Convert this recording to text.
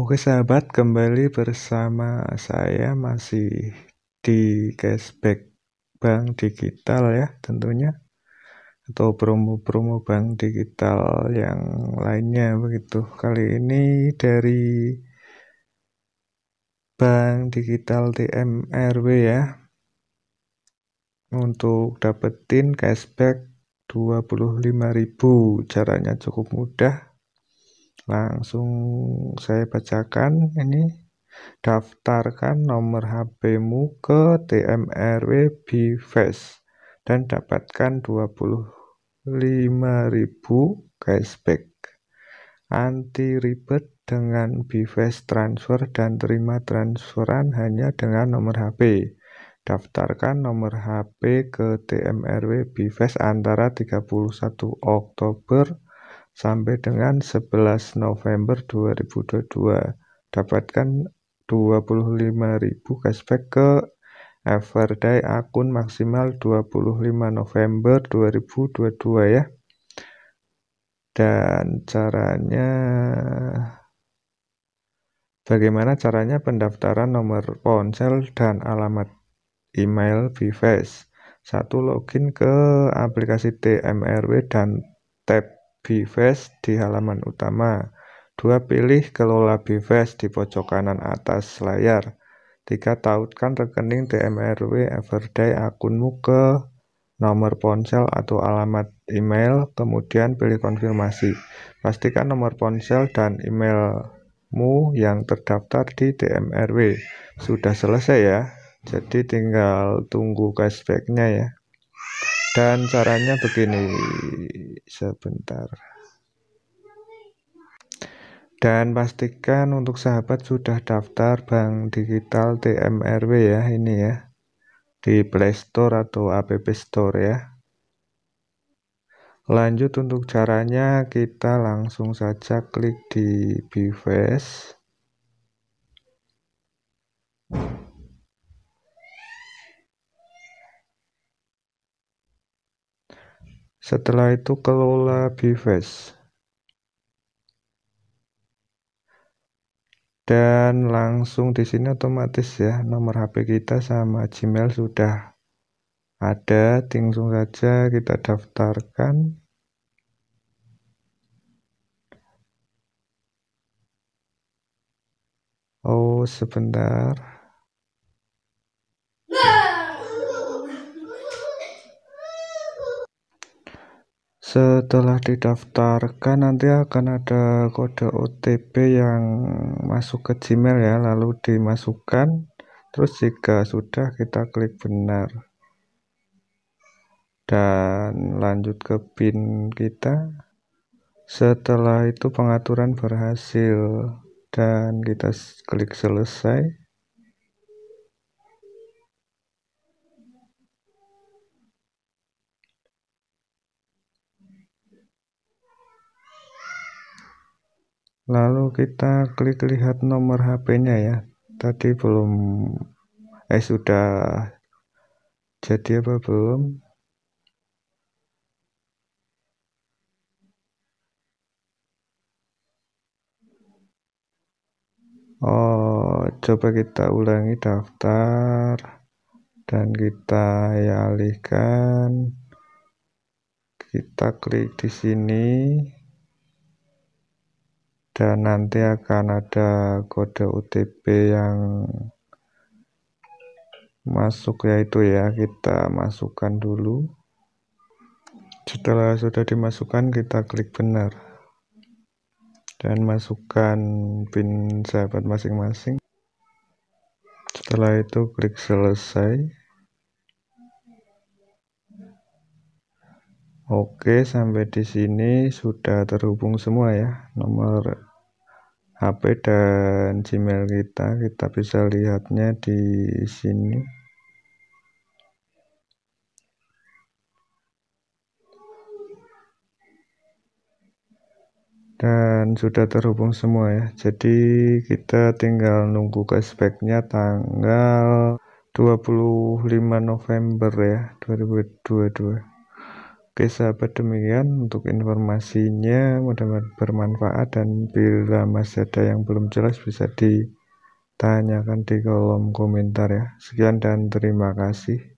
Oke sahabat, kembali bersama saya masih di cashback bank digital ya tentunya atau promo-promo bank digital yang lainnya begitu. Kali ini dari bank digital TMRW ya. Untuk dapetin cashback 25.000 caranya cukup mudah langsung saya bacakan ini daftarkan nomor HP-mu ke TMRW Bifest dan dapatkan 25.000 cashback anti ribet dengan Bifest transfer dan terima transferan hanya dengan nomor HP daftarkan nomor HP ke TMRW Bifest antara 31 Oktober sampai dengan 11 November 2022. Dapatkan 25.000 cashback ke Everday akun maksimal 25 November 2022 ya. Dan caranya bagaimana caranya pendaftaran nomor ponsel dan alamat email Vives. Satu login ke aplikasi TMRW dan tab Bves di halaman utama. 2. Pilih kelola Bves di pojok kanan atas layar. 3. Tautkan rekening DMRW Everday akunmu ke nomor ponsel atau alamat email, kemudian pilih konfirmasi. Pastikan nomor ponsel dan emailmu yang terdaftar di DMRW. Sudah selesai ya, jadi tinggal tunggu cashbacknya ya. Dan caranya begini, sebentar. Dan pastikan untuk sahabat sudah daftar bank digital TMRW ya ini ya di Play Store atau App Store ya. Lanjut untuk caranya kita langsung saja klik di bivest Setelah itu kelola Bives. Dan langsung di sini otomatis ya nomor HP kita sama Gmail sudah ada, langsung saja kita daftarkan. Oh, sebentar. setelah didaftarkan nanti akan ada kode OTP yang masuk ke Gmail ya lalu dimasukkan terus jika sudah kita klik benar dan lanjut ke pin kita setelah itu pengaturan berhasil dan kita klik selesai lalu kita klik lihat nomor HP-nya ya tadi belum eh sudah jadi apa belum Oh, coba kita ulangi daftar dan kita ya alihkan. Kita klik di sini dan nanti akan ada kode OTP yang masuk yaitu ya kita masukkan dulu setelah sudah dimasukkan kita klik benar dan masukkan pin sahabat masing-masing setelah itu klik selesai Oke, sampai di sini sudah terhubung semua ya nomor HP dan Gmail kita. Kita bisa lihatnya di sini. Dan sudah terhubung semua ya. Jadi kita tinggal nunggu cashbacknya tanggal 25 November ya 2022. Oke sahabat demikian untuk informasinya mudah-mudahan bermanfaat dan bila masih ada yang belum jelas bisa ditanyakan di kolom komentar ya. Sekian dan terima kasih.